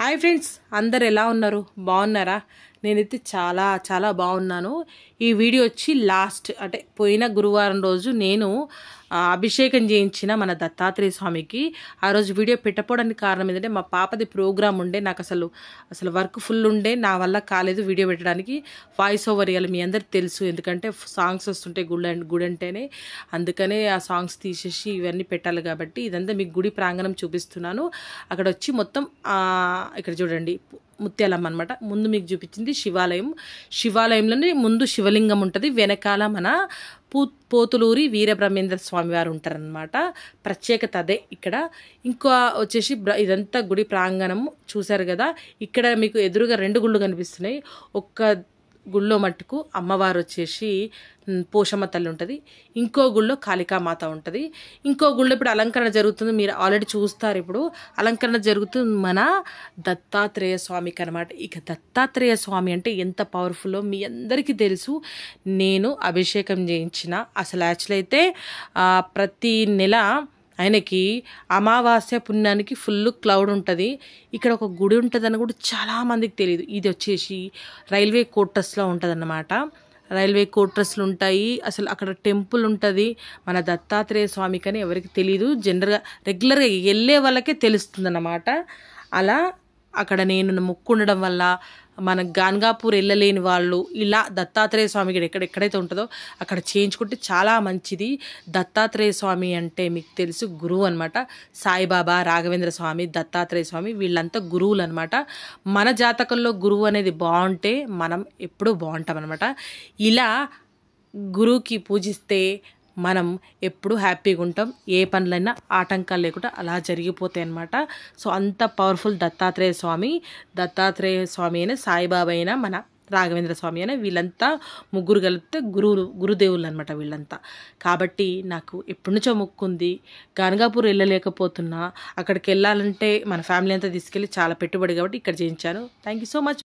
hi friends అందరు ఎలా ఉన్నారు బాగున్నారా నేనైతే చాలా చాలా బాగున్నాను ఈ వీడియో వచ్చి లాస్ట్ అంటే పోయిన గురువారం రోజు నేను అభిషేకం చేయించిన మన దత్తాత్రేయ స్వామికి ఆ రోజు వీడియో పెట్టపోవడానికి కారణం ఏంటంటే మా పాపది ప్రోగ్రామ్ ఉండే నాకు అసలు అసలు వర్క్ ఫుల్ ఉండే నా వల్ల కాలేదు వీడియో పెట్టడానికి వాయిస్ ఓవర్ ఇవ్వాలి మీ అందరికి తెలుసు ఎందుకంటే సాంగ్స్ వస్తుంటే గుడ్ అండ్ గుడి అంటేనే అందుకనే ఆ సాంగ్స్ తీసేసి ఇవన్నీ పెట్టాలి కాబట్టి ఇదంతా మీకు గుడి ప్రాంగణం చూపిస్తున్నాను అక్కడ వచ్చి మొత్తం ఇక్కడ చూడండి ముత్యాలమ్మ అనమాట ముందు మీకు చూపించింది శివాలయం శివాలయంలోనే ముందు శివలింగం ఉంటుంది వెనకాల మన పూ పోతులూరి వీరబ్రహ్మేంద్ర స్వామి వారు ఉంటారనమాట ప్రత్యేకత అదే ఇక్కడ ఇంకా వచ్చేసి ఇదంతా గుడి ప్రాంగణం చూశారు కదా ఇక్కడ మీకు ఎదురుగా రెండు గుళ్ళు కనిపిస్తున్నాయి ఒక్క గుళ్ళో మట్టుకు అమ్మవారు వచ్చేసి పోషమ్మ తల్లి ఉంటుంది ఇంకో గుళ్ళో కాళికామాత ఉంటుంది ఇంకో గుళ్ళో ఇప్పుడు అలంకరణ జరుగుతుంది మీరు ఆల్రెడీ చూస్తారు ఇప్పుడు అలంకరణ జరుగుతుంది మన దత్తాత్రేయ స్వామికి అనమాట ఇక దత్తాత్రేయ స్వామి అంటే ఎంత పవర్ఫుల్లో మీ అందరికీ తెలుసు నేను అభిషేకం చేయించిన అసలు యాక్చువల్ అయితే ప్రతి నెల ఆయనకి అమావాస్య పుణ్యానికి ఫుల్ క్లౌడ్ ఉంటుంది ఇక్కడ ఒక గుడి ఉంటుందని కూడా చాలామందికి తెలియదు ఇది వచ్చేసి రైల్వే కోటర్స్లో ఉంటుందన్నమాట రైల్వే కోట్రస్లు ఉంటాయి అసలు అక్కడ టెంపుల్ ఉంటుంది మన దత్తాత్రేయ స్వామికి అని ఎవరికి తెలియదు జనరల్గా రెగ్యులర్గా వెళ్ళే వాళ్ళకే తెలుస్తుంది అన్నమాట అలా అక్కడ నేను ముక్కుండడం వల్ల మన గాన్గాపూర్ వెళ్ళలేని వాళ్ళు ఇలా దత్తాత్రేయ స్వామి గుడి ఎక్కడ ఎక్కడైతే ఉంటుందో అక్కడ చేయించుకుంటే చాలా మంచిది దత్తాత్రేయ స్వామి అంటే మీకు తెలుసు గురువు అనమాట సాయిబాబా రాఘవేంద్ర స్వామి దత్తాత్రేయ స్వామి వీళ్ళంతా గురువులు అనమాట మన జాతకంలో గురువు అనేది బాగుంటే మనం ఎప్పుడూ బాగుంటాం అనమాట ఇలా గురువుకి పూజిస్తే మనం ఎప్పుడు హ్యాపీగా ఉంటాం ఏ పనులైనా ఆటంకాలు లేకుండా అలా జరిగిపోతాయి అనమాట సో అంత పవర్ఫుల్ దత్తాత్రేయ స్వామి దత్తాత్రేయ స్వామి అయినా సాయిబాబా అయినా మన రాఘవేంద్ర స్వామి అయినా వీళ్ళంతా ముగ్గురు కలిపితే గురువులు గురుదేవులు అనమాట వీళ్ళంతా కాబట్టి నాకు ఎప్పటి నుంచో మొక్కుంది గానగాపూర్ వెళ్ళలేకపోతున్నా అక్కడికి వెళ్ళాలంటే మన ఫ్యామిలీ అంతా తీసుకెళ్ళి చాలా పెట్టుబడి కాబట్టి ఇక్కడ చేయించాను థ్యాంక్ యూ సో మచ్